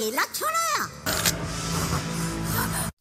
គេឡាឈឡា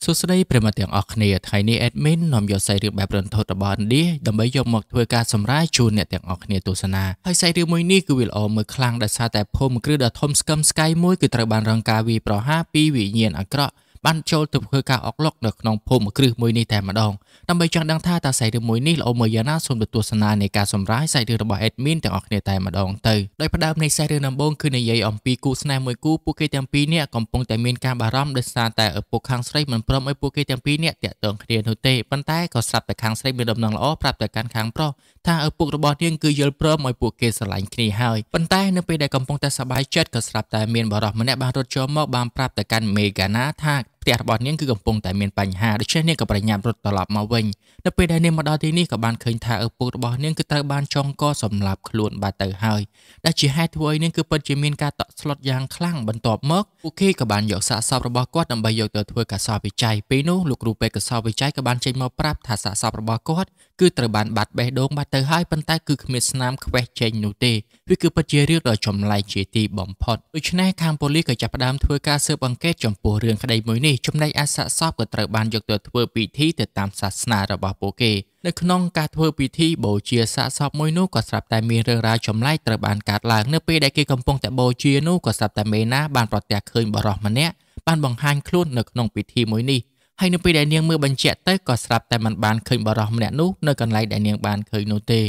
សួស្តីប្រិមត្តទាំងអស់គ្នាថ្ងៃនេះ admin នាំយកសាច់រឿងបែបរន្ធត់របស់ឥណ្ឌាដើម្បីយកមកធ្វើការសម្រាយជូនអ្នកទាំងអស់គ្នាទស្សនាហើយសាច់រឿងមួយនេះគឺវាល្អមើលខ្លាំងដោយសារតែភូមិគ្រឹះដ៏ធំស្កឹមស្កៃមួយគឺត្រូវបានរងការវាយប្រហារពីវិញ្ញាណអាក្រក់បានចូលទៅធ្វើការអុកឡុកនៅក្នុងភូមិគ្រឹះមួយនេះតែម្ដងដើម្បីចង់ដឹងថាតើសាច់រឿងមួយនេះល្អមើលយ៉ាងណាសូមទទួលសនានៃការសម្រាយសាច់រឿងរបស់ admin ទាំងអស់គ្នាតែម្ដងទៅដោយផ្ដើមនៃសាច់រឿងដំបូងគឺនិយាយអំពីគូស្នេហ៍មួយគូពួកគេទាំងពីរនាក់កំពុងតែមានការបារម្ភដោយសារតែឪពុកខាងស្រីមិនព្រមឲ្យពួកគេទាំងពីរនាក់តាក់ទងគ្នានោះទេប៉ុន្តែក៏ស្រាប់តែខាងស្រីមានដំណឹងល្អប្រាប់ទៅកាន់ខាងប្រុសថាឪពុករបស់នាងគឺយល់ព្រមឲ្យពួកគេស្រឡាញ់គ្នាហើយប៉ុន្តែនៅពេលដែលកំពុងតែសប្បាយចិត្តក៏ស្រាប់តែមានបរិសម្នាក់បានរត់ចូលមកបានប្រាប់ទៅកាន់មេកាណាថាផ្ទះរបស់នាងគឺកំពុងតែមានបញ្ហាដូច្នេះនាងក៏ប្រញាប់រត់ត្រឡប់មកវិញនៅពេលដែលនាងមកដល់ទីនេះក៏បានឃើញថាឪពុករបស់នាងគឺត្រូវបានចងកសម្លាប់ខ្លួន បាត់ទៅហើយដែលជាហេតុធ្វើឲ្យនាងគឺពិតជាមានការតក់ស្លុតយ៉ាងខ្លាំងបន្ទាប់មកពួកគេក៏បានយកសាកសពរបស់គាត់ដើម្បីយកទៅធ្វើការសោវិច័យពេលនោះលោកគ្រូពេទ្យកសោវិច័យក៏បានចេញមកប្រាប់ថាសាកសពរបស់គាត់គឺត្រូវបានបាត់បេះដូងបាត់ទៅហើយប៉ុន្តែគឺគ្មានស្នាមខ្វេះចេញនោះទេវាគឺពិតជារឿងដ៏ចម្លែកជាទីបំផុតដូច្នេះខាងប៉ូលីសក៏ចាប់ផ្ដើមធ្វើការស៊ើបអង្កេតចំពោះរឿងក្តីមួយនេះចំណែកអាសាសពក៏ត្រូវបានយកទៅធ្វើពិធីទៅតាមសាសនារបស់ពួកគេនៅក្នុងការធ្វើពិធីបូជាសាកសពមួយនោះក៏ស្រាប់តែមានរឿងរ៉ាវចម្លែកត្រូវបានកាត់ឡើង នៅពេលដែលគេកំពុងតែបូជានោះក៏ស្រាប់តែមេណាបានប្រទះឃើញបរិសម្នាក់បានបង្ហាញខ្លួននៅក្នុងពិធីមួយនេះហើយនៅពេលដែលនាងមើលបញ្ជាក់ទៅក៏ស្រាប់តែមិនបានឃើញបរោះម្នាក់នោះនៅកន្លែងដែលនាងបានឃើញនោះទេ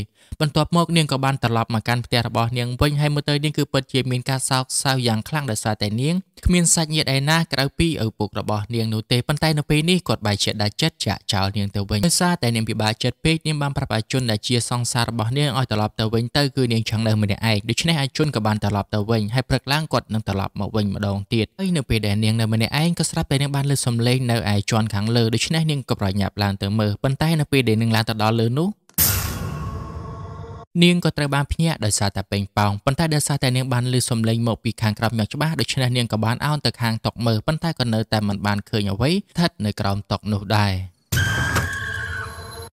បន្ទាប់មកនាងក៏បានត្រឡប់មកកាន់ផ្ទះរបស់នាងវិញហើយមើលទៅនាងគឺពិតជាមានការសោកសៅយ៉ាងខ្លាំងដោយសារតែនាងគ្មានសាច់ញាតិឯណាក្រៅពីឪពុករបស់នាងនោះទេប៉ុន្តែនៅពេលនេះគាត់បែរជាដាច់ចិត្តចាក់ចោលនាងទៅវិញដោយសារតែនាងពិបាកចិត្តពេកនាងបានប្រាប់អាជនដែលជាសង្សាររបស់នាងឲ្យត្រឡប់ទៅវិញទៅគឺនាងឆឹងនៅម្នាក់ឯងដូច្នេះអាជនក៏បានត្រឡប់ទៅវិញហើយព្រឹកឡើងគាត់នឹងត្រឡប់មកវិញម្ដងទៀតហើយនៅពេលដែលនាងនៅម្នាក់ឯងក៏ស្រាប់តែនាងបានលើសំឡេងនៅឯជជាន់ខាងលើដូច្នេះនាងក៏ប្រញាប់ឡើងទៅមើលប៉ុន្តែនៅពេលដែលនាងឡើងទៅដល់លើនោះនាងក៏ត្រូវបានភ្ញាក់ដោយសារតែពេញប៉ោងប៉ុន្តែដោយសារតែនាង បានឮសំឡេងមកពីខាងក្រោមយ៉ាងច្បាស់ដូច្នេះនាងក៏បានអោនទៅខាងតុកមើលប៉ុន្តែក៏នៅតែមិនបានឃើញអ្វីស្ថិតនៅក្រោមតុកនោះដែរ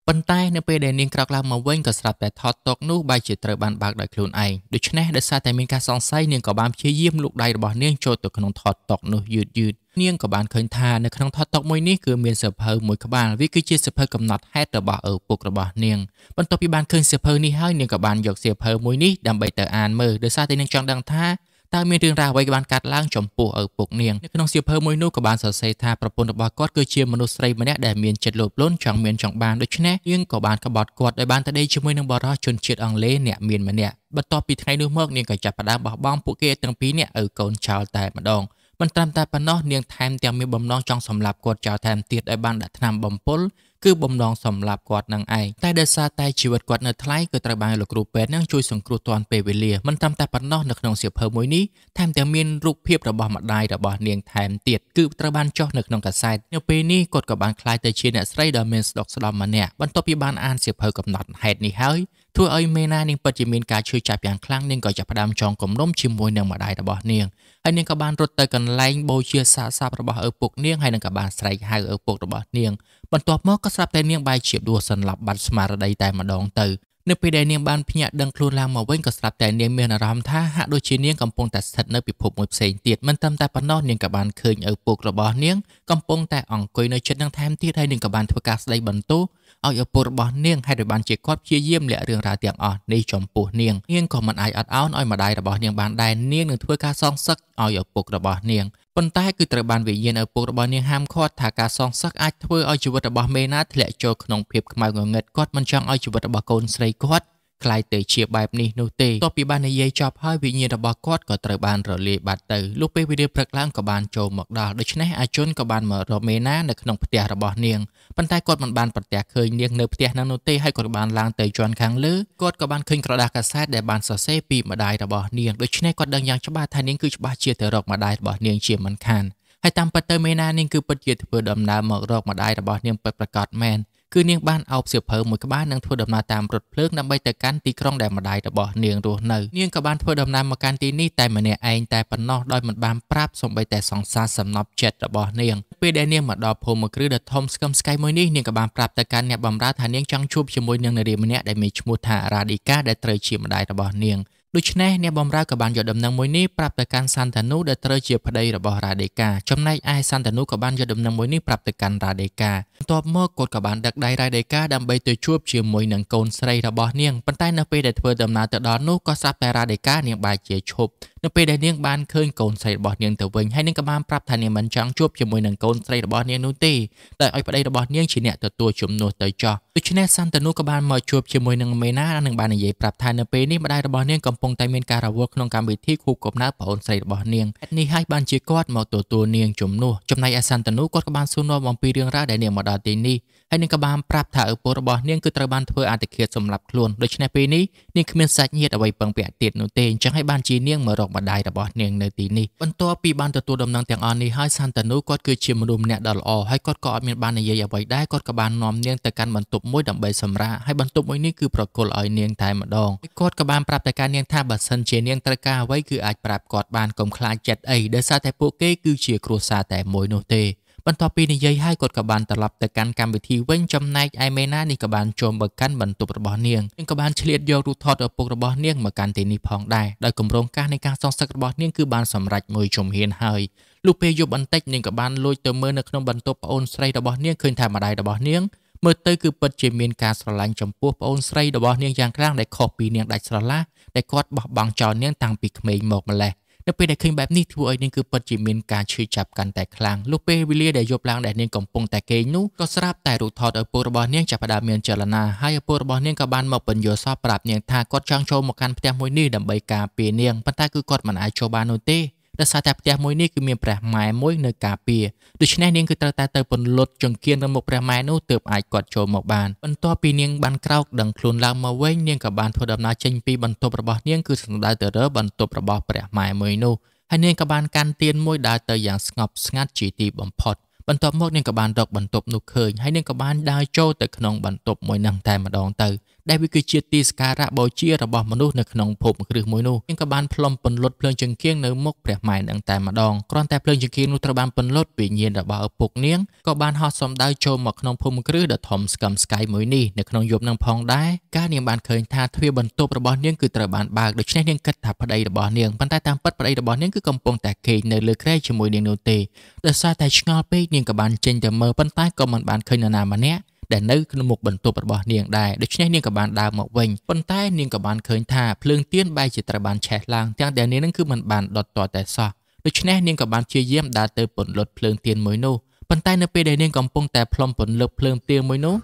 ប៉ុន្តែនៅពេលដែលនាងក្រោកឡើងមកវិញក៏ស្រាប់តែថតតុកនោះបែរជាត្រូវបានបើកដោយខ្លួនឯងដូច្នេះដោយសារតែមានការសង្ស័យនាងក៏បានព្យាយាមលូកដៃរបស់នាងចូលទៅក្នុងថតតុកនោះយឺតយឺតនាងក៏បានឃើញថានៅក្នុងថតតុកមួយនេះគឺមានសៀវភៅមួយក្បាលវាគឺជាសៀវភៅកំណត់ហេតុរបស់ឪពុករបស់នាងបន្ទាប់ពីបានឃើញសៀវភៅនេះហើយនាងក៏បានយកសៀវភៅមួយនេះដើម្បីទៅអានមើលដោយសារតែនាងចង់ដឹងថាតើមានរឿងរ៉ាវអ្វីក៏បានកាត់ឡើងចំពោះឪពុកនាងនៅក្នុងសៀវភៅមួយនោះក៏បានសរសេរថាប្រពន្ធរបស់គាត់គឺជាមនុស្សស្រីម្នាក់ដែលមានចិត្តលោភលន់ចង់មានចង់បានដូច្នេះនាងក៏បានក្បត់គាត់ដោយបានទៅដេកជាមួយនឹងបរិសុទ្ធជនជាតិអង់គ្លេសអ្នកមានម្នាក់បន្ទាប់ពីថ្ងៃនោះមកនាងក៏ចាប់ផ្ដើមបោះបង់ពួកគេទាំងពីរនាក់ឲ្យកូនចោលតែម្ដងមិនត្រឹមតែប៉ុណ្ណោះនាងថែមទាំងមានបំណងចង់សម្លាប់គាត់ចោលថែមទៀតឲ្យបានដាក់ថ្នាំបំពុលគឺបំណងសម្លាប់គាត់នឹងឯងតែដោយសារតែជីវិតគាត់នៅថ្លៃគឺត្រូវបានលោកគ្រូពេទ្យនឹងជួយសង្គ្រោះទាន់ពេលវេលាមិនត្រឹមតែប៉ុណ្ណោះនៅក្នុងសៀវភៅមួយនេះថែមទាំងមានរូបភាពរបស់ម្ដាយរបស់នាងថែមទៀតគឺត្រូវបានចុះនៅក្នុងកាសែតនៅពេលនេះគាត់ក៏បានក្លាយទៅជាអ្នកស្រីដ៏មានស្ដុកស្ដម្ភម្នាក់បន្ទាប់ពីបានអានសៀវភៅកំណត់ហេតុនេះហើយធ្វើឲ្យមេណានាងពិតជាមានការឈឺចាប់យ៉ាងខ្លាំងនាងក៏ចាប់ផ្ដើមចងគំនុំជាមួយនឹងម្ដាយរបស់នាងហើយនាងក៏បានរត់ទៅកន្លែងបូជាសាកសពរបស់ឪពុកនាងហើយនឹងក៏បានស្រែកហៅឪពុករបស់នាងបន្ទាប់មកក៏ស្រាប់តែនាងបែរជាដួលសន្លប់បាត់ស្មារតីតែម្ដងទៅនៅពេលដែលនាងបានភ្ញាក់ដឹងខ្លួនឡើងមកវិញក៏ស្រាប់តែនាងមានអារម្មណ៍ថាហាក់ដូចជានាងកំពុងតែស្ថិតនៅពិភពមួយផ្សេងទៀតមិនត្រឹមតែប៉ុណ្ណោះនាងក៏បានឃើញឪពុករបស់នាងកំពុងតែអង្គុយនៅជិតនឹងថែមទៀតហើយនាងក៏បានធ្វើការស្ដីបន្ទោសឲ្យឪពុករបស់នាងហេតុឲ្យបានជាគាត់ព្យាយាមលាក់រឿងរ៉ាវទាំងអស់នេះចំពោះនាងនាងក៏មិនអាចអត់ឱនឲ្យម្ដាយរបស់នាងបានដែរនាងនឹងធ្វើការសងសឹកឲ្យឪពុករបស់នាង។ប៉ុន្តែគឺត្រូវបានវិញ្ញាណឪពុករបស់នាងហាមឃាត់ថាការសងសឹកអាចធ្វើឲ្យជីវិតរបស់មេណាធ្លាក់ចូលក្នុងភាពខ្មៅងងឹតគាត់មិនចង់ឲ្យជីវិតរបស់កូនស្រីគាត់ក្លាយទៅជាបែបនេះនោះទេទោះពីបាននិយាយចប់ហើយវិញ្ញាណរបស់គាត់ក៏ត្រូវបានរលាយបាត់ទៅលុះពេលវេលាព្រឹកឡើងក៏បានចូលមកដល់ដូច្នេះអាជុនក៏បានមករកមេណានៅក្នុងផ្ទះរបស់នាងប៉ុន្តែគាត់មិនបានប្រទះឃើញនាងនៅផ្ទះនោះទេហើយគាត់បានឡើងទៅជាន់ខាងលើគាត់ក៏បានឃើញក្រដាស់កាសែតដែលបានសរសេរពីម្ដាយរបស់នាងដូច្នេះគាត់ដឹងយ៉ាងច្បាស់ថានាងគឺច្បាស់ជាទៅរកម្ដាយរបស់នាងជាមិនខានហើយតាមពិតទៅមេណានាងគឺពិតជាធ្វើដំណើរមករកម្ដាយរបស់នាងពិតប្រាកដមែនគឺនាងបានអោបសៀវភៅមួយក្បាលនិងធ្វើដំណើរតាមរថភ្លើងដើម្បីទៅកាន់ទីក្រុងដែលម្ដាយរបស់នាងរស់នៅនាងក៏បានធ្វើដំណើរមកកាន់ទីនេះតែម្នាក់ឯងតែប៉ុណ្ណោះដោយមិនបានប្រាប់សូម្បីតែសង្សារសំណប់ចិត្តរបស់នាងពេលដែលនាងមកដល់ភូមិមួយគ្រឹះដ៏ធំស្កឹមស្កៃមួយនេះនាងក៏បានប្រាប់ទៅកាន់អ្នកបម្រើថានាងចង់ជួបជាមួយនឹងនារីម្នាក់ដែលមានឈ្មោះថារ៉ាឌីកាដែលត្រូវជាម្ដាយរបស់នាងដូច្នេះអ្នកបម្រើក៏បានយកដំណឹងមួយនេះប្រាប់ទៅកាន់សាន់តានូដែលត្រូវជាប្តីរបស់រ៉ាដេកាចំណែកឯសាន់តានូក៏បានយកដំណឹងមួយនេះប្រាប់ទៅកាន់រ៉ាដេកាបន្ទាប់មកគាត់ក៏បានដឹកដៃរ៉ាដេកាដើម្បីទៅជួបជាមួយនឹងកូនស្រីរបស់នាងប៉ុន្តែនៅពេលដែលធ្វើដំណើរទៅដល់នោះក៏សាប់តែរ៉ាដេកានាងបែរជាឈប់នៅពេលដែលនាងបានឃើញកូនស្រីរបស់នាងទៅវិញហើយនាងក៏បានប្រាប់ថានាងមិនចង់ជួបជាមួយនឹងកូនស្រីរបស់នាងនោះទេតែឲ្យប្តីរបស់នាងជាអ្នកទទួលជំនួសទៅចោះដូច្នេះសន្តានុក៏បានមកជួបជាមួយនឹងមេណានិងបាននិយាយប្រាប់ថានៅពេលនេះម្ដាយរបស់នាងកំពុងតែមានការរវល់ក្នុងកម្មវិធីខួបកំណើតប្អូនស្រីរបស់នាងនេះហើយបានជាគាត់មកទទួលនាងជំនួសចំណែកឯសន្តានុគាត់ក៏បានសួរនាំអំពីរឿងរ៉ាវដែលនាងមកដល់ទីនេះហើយនាងក៏បានប្រាប់ថាឪពុករបស់នាងគឺត្រូវបានធ្វើអត្តឃាតសម្លាប់ខ្លួនដូច្នេះពេលនេះនាងគ្មានសាច់ញាតិអ្វីពឹងពាក់ទៀតនោះទេអញ្ចឹងហើយបានជានាងមករកម្ដាយរបស់នាងនៅទីនេះបន្ទាប់ពីបានទទួលដំណឹងទាំងអស់នេះហើយសាន្តនុគាត់គឺជាមនុស្សម្នាក់ដ៏ល្អហើយគាត់ក៏អត់មានបាននិយាយអ្វីដែរគាត់ក៏បាននាំនាងទៅកាន់បន្ទប់មួយដើម្បីសម្រាកហើយបន្ទប់មួយនេះគឺប្រគល់ឲ្យនាងតែម្ដងគាត់ក៏បានប្រាប់ទៅកាន់នាងថាបើសិនជានាងត្រូវការអ្វីគឺអាចប្រាប់គាត់បានកុំខ្លាចចិត្តអីដោយសារតែពួកគេគឺជាគ្រួសារតែមួយនោះទេបន្ទាប់ពីនិយាយហើយគាត់ក៏បានត្រឡប់ទៅកាន់កម្មវិធីវិញចំណែកឯមេណានេះក៏បានចូលមកកាន់បន្ទប់របស់នាងនិងក៏បានឆ្លៀតយករូបថតឪពុករបស់នាងមកកាន់ទីនេះផងដែរដោយគម្រោងការនៃការសងសឹករបស់នាងគឺបានសម្រេចមួយជំហានហើយលុះពេលយប់បន្តិចនាងក៏បានលួចទៅមើលនៅក្នុងបន្ទប់ប្អូនស្រីរបស់នាងឃើញថាម្ដាយរបស់នាងមើលទៅគឺពិតជាមានការស្រឡាញ់ចំពោះប្អូនស្រីរបស់នាងយ៉ាងខ្លាំងដែលខុសពីនាងដាច់ស្រឡះដែលគាត់បោះបង់ចោលនាងតាំងពីក្មេងមកម្ល៉េះនៅពេលដែលឃើញបែបនេះធ្វើឲ្យនាងគឺពិតជាមានការឈឺចាប់កាន់តែខ្លាំងលុះពេលវេលាដែលយប់ឡើងដែលនាងកំពុងតែគេងនោះក៏ស្រាប់តែរូបថតឪពុករបស់នាងចាប់ផ្ដើមមានចលនាហើយឪពុករបស់នាងក៏បានមកបញ្យល់សពប្រាប់នាងថាគាត់ចង់ចូលមកកាន់ផ្ទះមួយនេះដើម្បីការពារនាងប៉ុន្តែគឺគាត់មិនអាចចូលបាននោះទេដោយសារតែផ្ទះមួយនេះគឺមានព្រះម៉ែមួយនៅការពារដូច្នេះនាងគឺត្រូវតែទៅពន្លត់ចង្កៀននៅមុខព្រះម៉ែនោះទើបអាចគាត់ចូលមកបានបន្ទាប់ពីនាងបានក្រោកដឹងខ្លួនឡើងមកវិញនាងក៏បានធ្វើដំណើរចេញពីបន្ទប់របស់នាងគឺសំដៅទៅលើបន្ទប់របស់ព្រះម៉ែមួយនោះហើយនាងក៏បានកាន់ទៀនមួយដើរទៅយ៉ាងស្ងប់ស្ងាត់ជាទីបំផុត បន្ទាប់មកនាងក៏បានរកបន្ទប់នោះឃើញហើយនាងក៏បានដើរចូលទៅក្នុងបន្ទប់មួយនឹងតែម្ដងទៅដែលវាគឺជាទីសក្ការៈបូជារបស់មនុស្សនៅក្នុងភពគ្រឹះមួយនោះយើងក៏បានផ្លុំពន្លត់ភ្លើងចង្កៀងនៅមុខព្រះម៉ែននឹងតែម្ដងគ្រាន់តែភ្លើងចង្កៀងនោះត្រូវបានពន្លត់វិញ្ញាណរបស់ឪពុកនាងក៏បានហោះសំដៅចូលមកក្នុងភូមិគ្រឹះដ៏ធំស្កឹមស្កៃមួយនេះនៅក្នុងយប់នឹងផងដែរការនាង បានឃើញថាទ្វារបន្ទប់របស់នាងគឺត្រូវបានបើកដូច្នេះនាងគិតថាប្តីរបស់នាងប៉ុន្តែតាមពិតប្តីរបស់នាងគឺកំពុងតែគេងនៅលើគ្រែជាមួយនាងនោះទេដោយសារតែឆ្ងល់ពេកនាងក៏បានចេញទៅមើលប៉ុន្តែក៏មិនបានឃើញនរណាម្នាក់ដែលនៅក្នុងមុខបន្ទប់របស់នាងដែរដូច្នេះនាងក៏បានដើរមកវិញប៉ុន្តែនាងក៏បានឃើញថាភ្លើងទៀនបែរជាត្រូវបានឆេះឡើងទាំងដែលនាងនឹងគឺមិនបានដុតតតែសោះដូច្នេះនាងក៏បានព្យាយាមដើរទៅពន្លត់ភ្លើងទៀនមួយនោះប៉ុន្តែនៅពេលដែលនាងកំពុងតែផ្លុំពន្លត់ភ្លើងទៀនមួយនោះ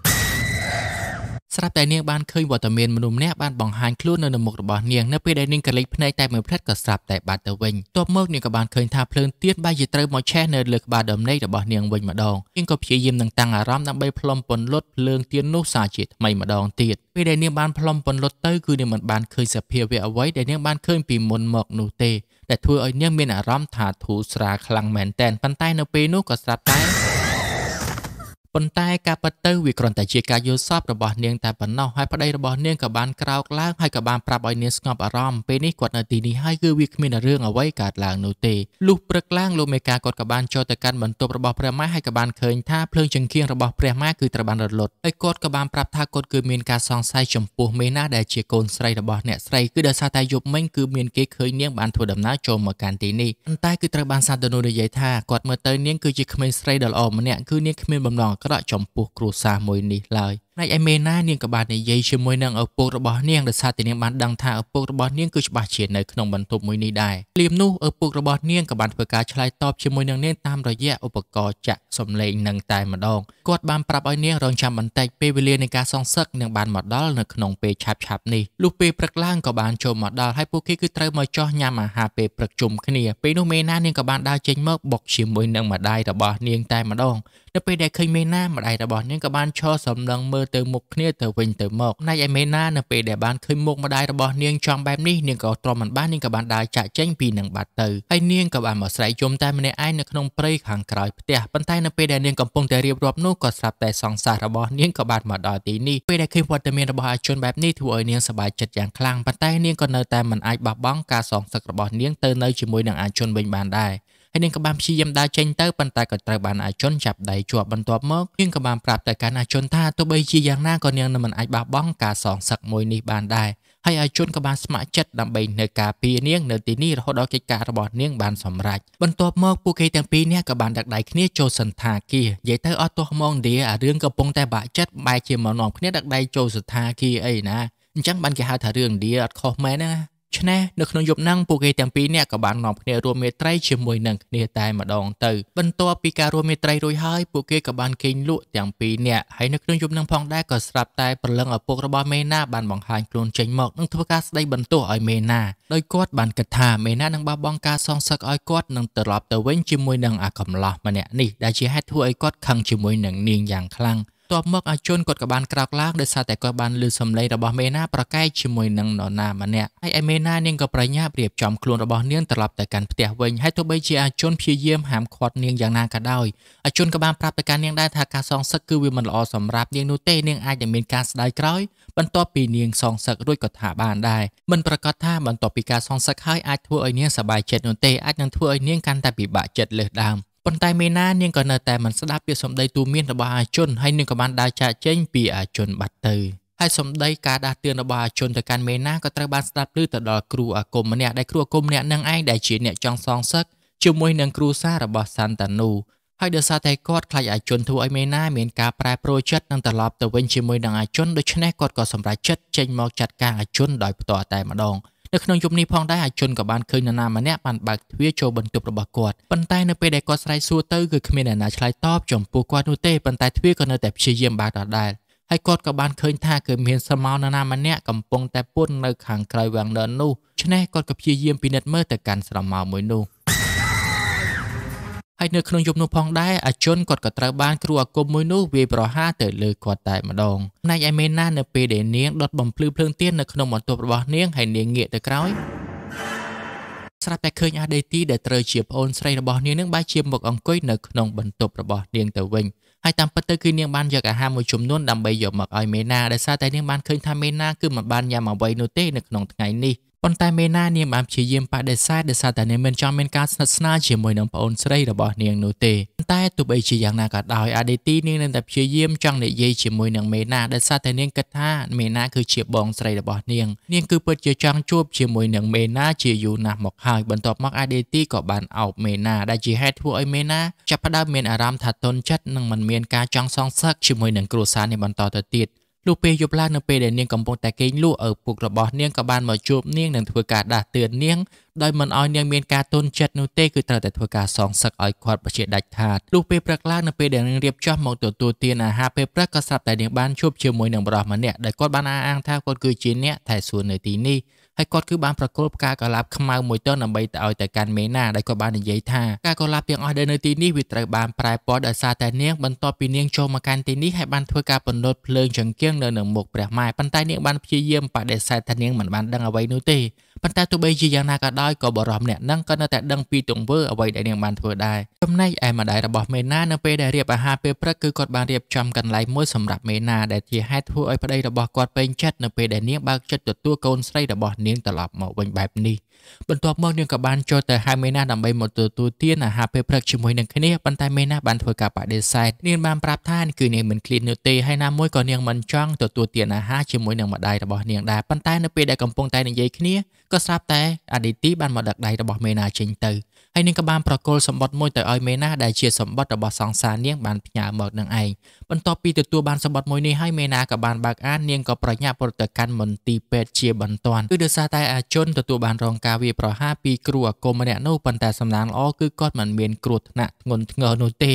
ស្រាប់តែនាងបានឃើញវត្តមានមនុស្សម្នាក់បានបង្ហាញខ្លួននៅក្នុងមុខរបស់នាងនៅពេលដែលនាងកលិចភ្នែកតែមួយភ្លែតក៏ស្រាប់តែបាត់ទៅវិញទោះមកនាងក៏បានឃើញថាភ្លើងទៀនបែរជាត្រូវមកឆេះនៅលើក្បាលដំណេករបស់នាងវិញម្ដងនាងក៏ព្យាយាមនឹងតាំងអារម្មណ៍ដើម្បីផ្លុំពន្លត់ភ្លើងទៀននោះសារជាថ្មីម្ដងទៀតពេលដែលនាងបានផ្លុំពន្លត់ទៅគឺនាងមិនបានឃើញសភាវៈអ្វីដែលនាងបានឃើញពីមុនមកនោះទេដែលធ្វើឲ្យនាងមានអារម្មណ៍ថាធូរស្រាលខ្លាំងមែនទែនប៉ុន្តែនៅពេលនោះក៏ស្រាប់តែប៉ុន្តែការពិតទៅវាគ្រាន់តែជាការយល់សប្តិរបស់នាងតែប៉ុណ្ណោះហើយប្តីរបស់នាងក៏បានក្រោកឡើងហើយក៏បានប្រាប់ឲ្យនាងស្ងប់អារម្មណ៍ពេលនេះគាត់នៅទីនេះហើយគឺវាគ្មានរឿងអ្វីកើតឡើងនោះទេលុះព្រឹកឡើងលោកមេការគាត់ក៏បានចូលទៅកាន់បន្ទប់របស់ព្រះម៉ែហើយក៏បានឃើញថាភ្លើងចង្កៀងរបស់ព្រះម៉ែគឺត្រូវបានរលត់ហើយគាត់ក៏បានប្រាប់ថាគាត់គឺមានការសង្ស័យចំពោះមេណាដែលជាកូនស្រីរបស់អ្នកស្រីគឺដោយសារតែយប់មិញគឺមានគេឃើញនាងបានធ្វើដំណើរចូលមកកាន់ទីនេះប៉ុន្តែគឺត្រូវបានសាន្តនុនិយាយថាគាត់មើលទៅនាងគឺជាក្មេងស្រីដ៏ល្អម្នាក់គឺនាងគ្មានបំណងក្រក់ចំពោះគ្រួសារមួយនេះឡើយផ្នែកឯមេណានាងក៏បាននិយាយជាមួយនឹងឪពុករបស់នាងដោយសារតែនាងបានដឹងថាឪពុករបស់នាងគឺច្បាស់ជានៅក្នុងបន្ទប់មួយនេះដែរភ្លាមនោះឪពុករបស់នាងក៏បានធ្វើការឆ្លើយតបជាមួយនឹងនាងតាមរយៈឧបករណ៍ចាក់សំឡេងនឹងតែម្ដងគាត់បានប្រាប់ឲ្យនាងរងចាំបន្តិចពេលវេលានៃការសងសឹកនឹងបានមកដល់នៅក្នុងពេលឆាប់ឆាប់នេះលុះពេលព្រឹកឡើងក៏បានចូលមកដល់ហើយពួកគេគឺត្រូវមកចោះញ៉ាំអាហារពេលព្រឹកជុំគ្នាពេលនោះមេណានាងក៏បានដើរចេញមកបុកជាមួយនឹងម្ដាយរបស់នាងតែម្ដងនៅពេលដែលឃើញមេណាម្ដាយរបស់នាងក៏បានឈរសម្លឹងមើលទៅមុខគ្នាទៅវិញទៅមកណែឯមេណានៅពេលដែលបានឃើញមុខម្ដាយរបស់នាងចង់បែបនេះនាងក៏ទ្រាំមិនបាននាងក៏បានដើរចាក់ចេញពីនឹងបាត់ទៅហើយនាងក៏បានមកស្រែកយំតែម្នាក់ឯងនៅក្នុងព្រៃខាងក្រោយផ្ទះប៉ុន្តែនៅពេលដែលនាងកំពុងតែរៀបរាប់នោះក៏ស្រាប់តែសង្សាររបស់នាងក៏បានមកដល់ទីនេះពេលដែលឃើញវត្តមានរបស់អាជនបែបនេះធ្វើឲ្យនាងសប្បាយចិត្តយ៉ាងខ្លាំងប៉ុន្តែនាងក៏នៅតែមិនអាចបោះបង់ការសងសឹករបស់នាងទៅនៅជាមួយនឹងអាជនវិញបានដែរហើយនាងក៏បានព្យាយាមដើរចេញទៅប៉ុន្តែក៏ត្រូវបានអាជនចាប់ដៃជាប់បន្ទាប់មកនាងក៏បានប្រាប់ទៅកាន់អាជនថាទោះបីជាយ៉ាងណាក៏នាងនៅមិនអាចបះបង់ការសងសឹកមួយនេះបានដែរហើយអាជនក៏បានស្ម័គ្រចិត្តដើម្បីនៅការពារនាងនៅទីនេះរហូតដល់កិច្ចការរបស់នាងបានសម្រេចបន្ទាប់មក ពួកគេទាំងពីរនេះក៏បានដឹកដៃគ្នាចូលសន្តាគារនិយាយទៅអត់ទោះហ្មងទេអារឿងកំពុងតែបាក់ចិត្តបែរជាមកនាំគ្នាដឹកដៃចូលសន្តាគារអីណាអញ្ចឹងបានគេហៅថារឿងឌីអត់ខុសមែនណាឆ្នេះនៅក្នុងយប់ហ្នឹងពួកគេទាំងពីរនាក់ក៏បាននាំគ្នារួមមេត្រីជាមួយនឹងគ្នាតែម្ដងទៅបន្ទាប់ពីការរួមមេត្រីរួចហើយពួកគេក៏បានគេងលក់ទាំងពីរនាក់ហើយនៅក្នុងយប់ហ្នឹងផងដែរក៏ស្រាប់តែប្រលឹងឪពុករបស់មេណាបានបង្ហាញខ្លួនចេញមកនិងធ្វើការស្ដីបន្ទោសឲ្យមេណាដោយគាត់បានគិតថាមេណានឹងបះបង់ការសងសឹកឲ្យគាត់នឹងត្រឡប់ទៅវិញជាមួយនឹងអាកំឡោះម្នាក់នេះដែលជាហេតុធ្វើឲ្យគាត់ខឹងជាមួយនឹងនាងយ៉ាងខ្លាំងទាប់មកអាជុនគាត់ក៏បានក្រោកឡើងដោយសារតែគាត់បានលើសំឡេងរបស់មេណាប្រកែកជាមួយនឹងនរណាម្នាក់ហើយឯមេណានាងក៏ប្រញាប់រៀបចំខ្លួនរបស់នាងត្រឡប់ទៅកាន់ផ្ទះវិញហើយទោះបីជាអាជុនព្យាយាមហាមឃាត់នាងយ៉ាងណាក៏ដោយអាជុនក៏បានប្រាប់ទៅកាន់នាងដែរថាការសងសឹកគឺវាមិនល្អសម្រាប់នាងនោះទេ នាងអាចនឹងមានការស្ដាយក្រោយ បន្ទាប់ពីនាងសងសឹករួចក៏ថាបានដែរមិនប្រកាសថាបន្ទាប់ពីការសងសឹកហើយអាចធ្វើឲ្យនាងសប្បាយចិត្តនោះទេអាចនឹងធ្វើឲ្យនាងកាន់តែពិបាកចិត្តលើសដើមប៉ុន្តែមេណានាងក៏នៅតែមិនស្ដាប់ពាក្យសម្ដីទូមានរបស់អាជនហើយនាងក៏បានដើរចាកចេញពីអាជនបាត់ទៅហើយសម្ដីការដាស់តឿនរបស់អាជនទៅកាន់មេណាក៏ត្រូវបានស្ដាប់ឮទៅដល់គ្រូអាគមម្នាក់ដែលគ្រូអាគមម្នាក់នឹងឯងដែលជាអ្នកចង់សងសឹកជាមួយនឹងគ្រូសារបស់សាន់តានូហើយដោយសារតែគាត់ខ្លាចអាជនធ្វើឲ្យមេណាមានការប្រែប្រួលចិត្តនិងត្រឡប់ទៅវិញជាមួយនឹងអាជនដូច្នេះគាត់ក៏សម្រេចចិត្តចេញមកចាត់ការអាជនដោយផ្ទាល់តែម្ដង។នៅក្នុងយប់នេះផងដែរអាជនក៏បានឃើញនរណាម្នាក់បានបើកទ្វារចូលបន្ទប់របស់គាត់ប៉ុន្តែនៅពេលដែលគាត់ស្រែកសួរទៅគឺគ្មានអ្នកណាឆ្លើយតបចំពោះគាត់នោះទេប៉ុន្តែទ្វារក៏នៅតែព្យាយាមបើកដដែលហើយគាត់ក៏បានឃើញថាគឺមានសមោនរណាម្នាក់កំពុងតែពួននៅខាងក្រៅវាំងនននោះឆ្នេះគាត់ក៏ព្យាយាមពិនិត្យមើលទៅកាន់ស្រមោលមួយនោះហើយនៅក្នុងយប់នោះផងដែរអាជុនគាត់ក៏ត្រូវបានគ្រូអាគមមួយនោះវាយប្រហារទៅលើគាត់តែម្ដងផ្នែកឯមេណានៅពេលដែលនាងដុតបំភ្លឺភ្លើងទៀននៅក្នុងបន្ទប់របស់នាងហើយនាងងាកទៅក្រោយស្រាប់តែឃើញអាដេទីដែលត្រូវជាប្អូនស្រីរបស់នាងនឹងបែរជាមកអង្គុយនៅក្នុងបន្ទប់របស់នាងទៅវិញហើយតាមពិតទៅគឺនាង បានយកអាហារមួយចំនួនដើម្បីយកមកឲ្យមេណាដែលសារតែនាងបានឃើញថាមេណាគឺមិនបានញ៉ាំអ្វីនោះទេនៅក្នុងថ្ងៃនេះ។ប៉ុន្តែមេណានាងបានព្យាយាមបដិសេធដោយសារតែនាងមិនចង់មានការស្និទ្ធស្នាលជាមួយនឹងប្អូនស្រីរបស់នាងនោះទេតែទោះបីជាយ៉ាងណាក៏ដោយអាដេទីនាងនៅតែព្យាយាមចង់និយាយជាមួយនឹងមេណាដោយសារតែនាងគិតថាមេណាគឺជាបងស្រីរបស់នាងនាងគឺពិតជាចង់ជួបជាមួយនឹងមេណាជាយូរណាស់មកហើយបន្ទាប់មកអាដេទីក៏បានអោបមេណាដែលជាហេតុធ្វើឲ្យមេណាចាប់ផ្ដើមមានអារម្មណ៍ថាទន់ចិត្តនិងមិនមានការចង់សងសឹកជាមួយនឹងគ្រួសារនេះបន្តទៅទៀតលុះពេលយប់ឡើងនៅពេលដែលនាងកំពុងតែគេងលក់ឪពុករបស់នាងក៏បានមកជួបនាងនិងធ្វើការដាស់តឿននាងដោយមិនឲ្យនាងមានការទន់ចិត្តនោះទេគឺត្រូវតែធ្វើការសងសឹកឲ្យគាត់ប្រជាដាច់ខាតលុះពេលព្រឹកឡើងនៅពេលដែលនាងរៀបចំមកទទួលទានអាហារពេលព្រឹកក៏ស្រាប់តែនាងបានជួបជាមួយនឹងបរិសម្នាក់ដែលគាត់បានអះអាងថាគាត់គឺជាអ្នកថែសួននៅទីនេះហើយគាត់គឺបានប្រគល់ផ្កាកុលាបខ្មៅមួយទន់ដើម្បីទៅឲ្យទៅកាន់មេណាដែលគាត់បាននិយាយថាផ្កាកុលាបទាំងអស់ដែលនៅទីនេះវាត្រូវបានប្រែពណ៌ដោយសារតែនាងបន្ទាប់ពីនាងចូលមកកាន់ទីនេះហើយបានធ្វើការពន្លត់ភ្លើងចង្គៀងនៅនឹងមុខព្រះម៉ែប៉ុន្តែនាងបានព្យាយាមបដិសេធថានាងមិនបានដឹងអ្វីនោះទេប៉ុន្តែទោះបីជាយ៉ាងណាក៏ដោយក៏បរោះម្នាក់នឹងក៏នៅតែដឹងពីទង្វើអ្វីដែលនាងបានធ្វើដែរចំណែកឯម្ដាយរបស់មេណានៅពេលដែលរៀបអាហារពេលព្រឹកគឺគាត់បានរៀបចំកន្លែងមួយសម្រាប់មេណាដែលជាហេតុធ្វើឲ្យប្តីរបស់គាត់ពេញចិត្តនៅពេលដែលនាងបើកចិត្តទទួលកូនស្រីរបស់នាងត្រឡប់មកវិញបែបនេះបន្ទាប់មកនាងក៏បានចូលទៅហៅមេណាដើម្បីមកទទួលទានអាហារពេលព្រឹកជាមួយនឹងគ្នាប៉ុន្តែមេណាបានធ្វើការបដិសេធនាងបានប្រាប់ថាគឺនាងមិនឃ្លាននោះទេហើយណាមួយក៏នាងមិនចង់ទទួលទានអាហារជាមួយនឹងម្ដាយរបស់នាងដែរប៉ុន្តែនៅពេលដែលកំពុងតែនិយាយគ្នាក៏ស្រាប់តែអាឌីទីបានមកដឹកដៃរបស់មេណាចេញទៅហើយនាងក៏បានប្រគល់សម្បត្តិមួយទៅឲ្យមេណាដែលជាសម្បត្តិរបស់សង្សារនាងបានផ្ញើមកនឹងឯងបន្ទាប់ពីទទួលបានសម្បត្តិមួយនេះហើយមេណាក៏បានបើកអាននាងក៏ប្រញាប់ប្រទៅកាន់មន្ទីរពេទ្យជាបន្ទាន់គឺដោយសារតែអាជនទទួលបានរងការវាយប្រហារពីគ្រូអាគមម្នាក់នោះប៉ុន្តែសំណាងល្អគឺគាត់មិនមានគ្រោះថ្នាក់ធ្ងន់ធ្ងរនោះទេ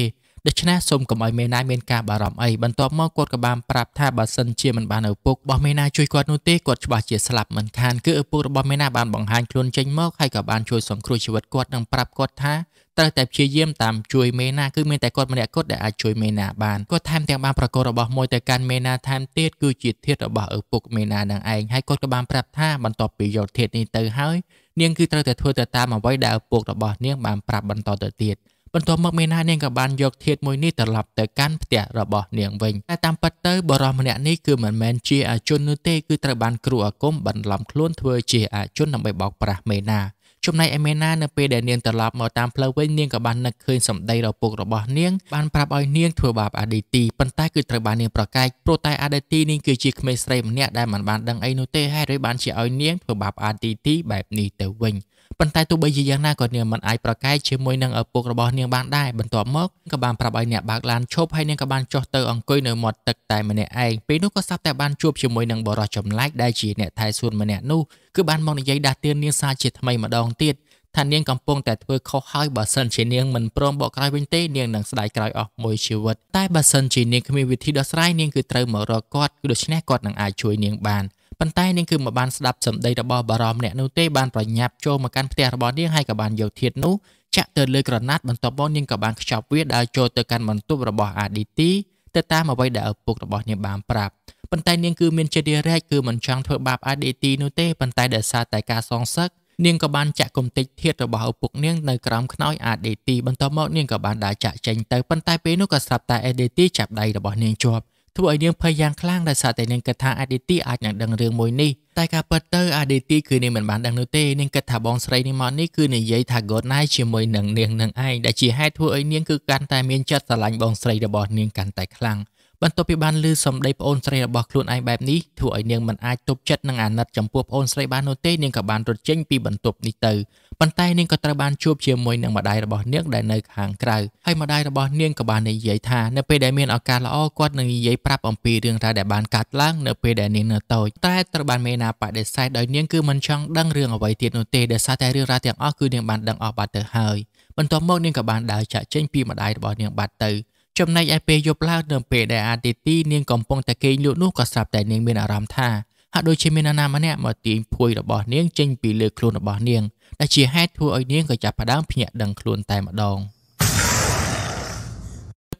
ដូច្នេះសូមកុំឲ្យមេណាយមានការបារម្ភអីបន្ទាប់មកគាត់ក៏បានប្រាប់ថាបើសិនជាមិនបានឪពុករបស់មេណាយជួយគាត់នោះទេគាត់ច្បាស់ជាស្លាប់មិនខានគឺឪពុករបស់មេណាយបានបង្ហាញខ្លួនចេញមកហើយក៏បានជួយសង្គ្រោះជីវិតគាត់និងប្រាប់គាត់ថាត្រូវតែព្យាយាមតាម ជួយមេណាគឺមានតែគាត់ម្នាក់គត់ដែលអាចជួយមេណាបានគាត់ថែមទាំងបានប្រកបរបស់មួយទៅកាន់មេណាថែមទៀតគឺជាធាតរបស់ឪពុកមេណានឹងឯងហើយគាត់ក៏បានប្រាប់ថាបន្ទាប់ពីយកធាតនេះទៅហើយនាងគឺត្រូវតែធ្វើទៅតាមអ្វីដែលឪពុករបស់នាងបានប្រាប់បន្តទៅទៀត។បន្ទាប់មកមេណានាងក៏បានយក ធាតមួយនេះត្រឡប់ទៅកាន់ផ្ទះរបស់នាងវិញតែតាមពិតទៅ បរិសម្នាក់នេះគឺមិនមែនជាអាជននោះទេគឺត្រូវបានគ្រូអាគមបន្លំខ្លួនធ្វើជាអាជនដើម្បីបោកប្រាស់មេណាចំណែកឯមេណានៅពេលដែលនាងត្រឡប់មកតាមផ្លូវវិញនាងក៏បាននឹកឃើញសម្ដីរបស់ពុករបស់នាង បានប្រាប់ឲ្យនាងធ្វើបាបអាដេទីប៉ុន្តែគឺត្រូវបាននាងប្រកែកព្រោះតែអាដេទីនាងគឺជាក្មេងស្រីម្នាក់ដែលមិនបានដឹងអីនោះទេហើយបានជាឲ្យនាងធ្វើបាបអាដេទីបែបនេះទៅវិញប៉ុន្តែទោះបីជាយ៉ាងណាក៏នាងមិនអាចប្រកែកជាមួយនឹងឪពុករបស់នាងបានដែរបន្ទាប់មកក៏បានប្រាប់ឲ្យអ្នកបើកឡានឈប់ហើយនាងក៏បានចុះទៅអង្គុយនៅមាត់ទឹកតែម្នាក់ឯងពេលនោះក៏ស្រាប់តែបានជួបជាមួយនឹងបរិសចម្លែកដែលជាអ្នកថែសួនម្នាក់នោះគឺបានមកនិយាយដាស់តឿននាងសាជាថ្មីម្ដងទៀតថានាងកំពុងតែធ្វើខុសហើយបើសិនជានាងមិនព្រមបកក្រោយវិញទេនាងនឹងស្ដាយក្រោយអស់មួយជីវិតតែបើសិនជានាងគ្មានវិធីដោះស្រាយនាងគឺត្រូវមករកគាត់គឺដូច្នេះគាត់នឹងអាចជួយនាងបានប៉ុន្តែនាងគឺមិនបានស្ដាប់សម្ដីរបស់បារម្ភអ្នកនោះទេបានប្រញាប់ចូលមកកាន់ផ្ទះរបស់នាងហើយក៏បានយកធាតុនោះចាក់ទៅលើក្រណាត់បន្ទាប់មកនាងក៏បានខ្ចប់វាដើរចូលទៅកាន់បន្ទប់របស់អាឌីទីទៅតាមអ្វីដែលឪពុករបស់នាងបានប្រាប់ប៉ុន្តែនាងគឺមានចិត្តរារែកគឺមិនចង់ធ្វើបាបអាឌីទីនោះទេប៉ុន្តែដោយសារតែការសងសឹកនាងក៏បានចាក់គំតិចធាតរបស់ឪពុកនាងនៅក្រោមខ្នើយ ADT បន្ទាប់មកនាងក៏បានដើរចាក់ចេញទៅប៉ុន្តែពេលនោះក៏ស្រាប់តែ ADT ចាប់ដៃរបស់នាងជាប់ធ្វើឲ្យនាងភ័យយ៉ាងខ្លាំងដោយសារតែនាងគិតថាអាឌីទីអាចនឹងដឹងរឿងមួយនេះតែការពិតទៅអាឌីទីគឺនាងមិនបានដឹងនោះទេនាងគិតថាបងស្រីនេះមកនេះគឺនិយាយថា good night ជាមួយនឹងនាងនឹងឯងដែលជាហេតុធ្វើឲ្យនាងគឺកាន់តែមានចិត្តស្រឡាញ់បងស្រីរបស់នាងកាន់តែខ្លាំង។បន្ទាប់ពីបានឮសម្ដីប្អូនស្រីរបស់ខ្លួនឯងបែបនេះធ្វើឲ្យនាងមិនអាចទប់ចិត្តនឹងអាណិតចំពោះប្អូនស្រីបាននោះទេនាងក៏បានរត់ចេញពីបន្ទប់នេះទៅប៉ុន្តែនាងក៏ត្រូវបានជួបជាមួយនឹងម្ដាយរបស់នាងដែលនៅខាងក្រៅហើយម្ដាយរបស់នាងក៏បាននិយាយថានៅពេលដែលមានឱកាសល្អគាត់នឹងនិយាយប្រាប់អំពីរឿងរ៉ាវដែលបានកើតឡើងនៅពេលដែលនាងនៅតូចតែត្រូវបានមេណាបដិសេធដោយនាងគឺមិនចង់ដឹងរឿងអ្វីទៀតនោះទេដោយសារតែរឿងរ៉ាវទាំងអស់គឺនាងបានដឹងអស់បាត់ទៅហើយបន្ទាប់មកនាងក៏បានដើរចាក់ចេញពីម្ដាយរបស់នាងបាត់ទៅចំណែកឯពេលយប់ឡើងនៅពេលដែលអាទិទីនាងកំពុងតែគេងលក់នោះក៏ស្រាប់តែនាងមានអារម្មណ៍ថាហាក់ដូចជាមាននរណាម្នាក់មកទាញភួយរបស់នាងចេញពីលើខ្លួនរបស់នាងដែលជាហេតុធ្វើឲ្យនាងក៏ចាប់ផ្ដើមភ្ញាក់ដឹងខ្លួនតែម្ដង។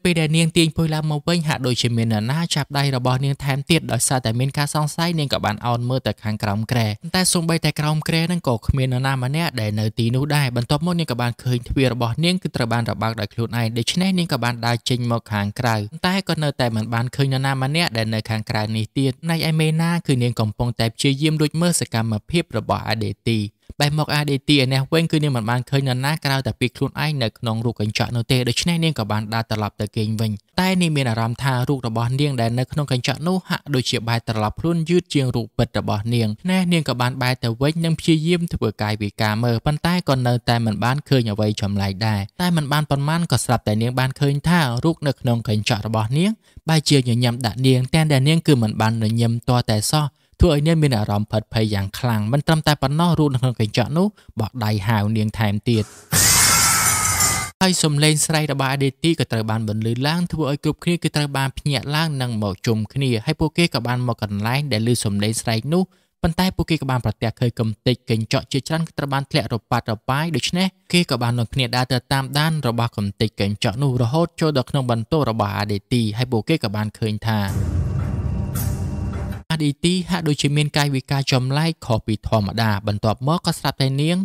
ពេលដែលនាងទាញភុយឡើងមកវិញហាក់ដូចជាមាននរណាចាប់ដៃរបស់នាងថែមទៀតដោយសារតែមានការសង្ស័យនាងក៏បានអោនមើលទៅខាងក្រោមគ្រែតែសូម្បីតែក្រោមគ្រែហ្នឹងក៏គ្មាននរណាម្នាក់ដែលនៅទីនោះដែរបន្ទាប់មកនាងក៏បានឃើញទ្វាររបស់នាងគឺត្រូវបានរបើកដោយខ្លួនឯងដូច្នេះនាងក៏បានដើរចេញមកខាងក្រៅតែក៏នៅតែមិនបានឃើញនរណាម្នាក់ដែលនៅខាងក្រៅនេះទៀតណៃឯមេណាគឺនាងកំពុងតែព្យាយាមលួចមើលសកម្មភាពរបស់អាដេទីបេះមក ADT ឯនេះវិញគឺនាងមិនបានឃើញនរណាក្រៅតែពីខ្លួនឯងនៅក្នុងរូបកញ្ចក់នោះទេដូច្នេះនាងក៏បានដើរត្រឡប់ទៅគេងវិញតែនាងមានអារម្មណ៍ថារូបរបស់នាងដែលនៅក្នុងកញ្ចក់នោះហាក់ដូចជាបែរត្រឡប់ខ្លួនយឺតជាងរូបពិតរបស់នាងណែនាងក៏បានបែរទៅវិញនិងព្យាយាមធ្វើកាយវិការមើលប៉ុន្តែក៏នៅតែមិនបានឃើញអ្វីចម្លែកដែរតែមិនបានប៉ុន្មានក៏ស្រាប់តែនាងបានឃើញថារូបនៅក្នុងកញ្ចក់របស់នាង បែរជាញញឹមដាក់នាងតែដែលនាងគឺមិនបានញញឹមតតែសោះធ្វើឲ្យនាងមានអារម្មណ៍ផិតភ័យយ៉ាងខ្លាំងមិនត្រឹមតែប៉ុណ្ណោះរូបនៅក្នុងកញ្ចក់នោះបោះដៃហាវនាងថែមទៀតហើយសំឡេងស្រែករបស់អេដេទីក៏ត្រូវបានបន្លឺឡើងធ្វើឲ្យគ្រប់គ្នាគឺត្រូវបានភ្ញាក់ឡើងនិងមកជុំគ្នាហើយពួកគេក៏បានមកកន្លែងដែលឮសំឡេងស្រែកនោះប៉ុន្តែពួកគេក៏បានប្រទះឃើញកំទេចកញ្ចក់ជាច្រើនក៏ត្រូវបានធ្លាក់រប៉ាត់របាយដូច្នេះគេក៏បាននាំគ្នាដើរទៅតាមដានរបស់កំទេចកញ្ចក់នោះរហូតចូលដល់ក្នុងបន្ទប់របស់អេដេទីហើយពួកគេក៏បានឃើញថា RDT ហាក់ដូចជាមាន កាយវិការចម្លែកខុសពីធម្មតា បន្ទាប់មកក៏ស្រាប់តែនាង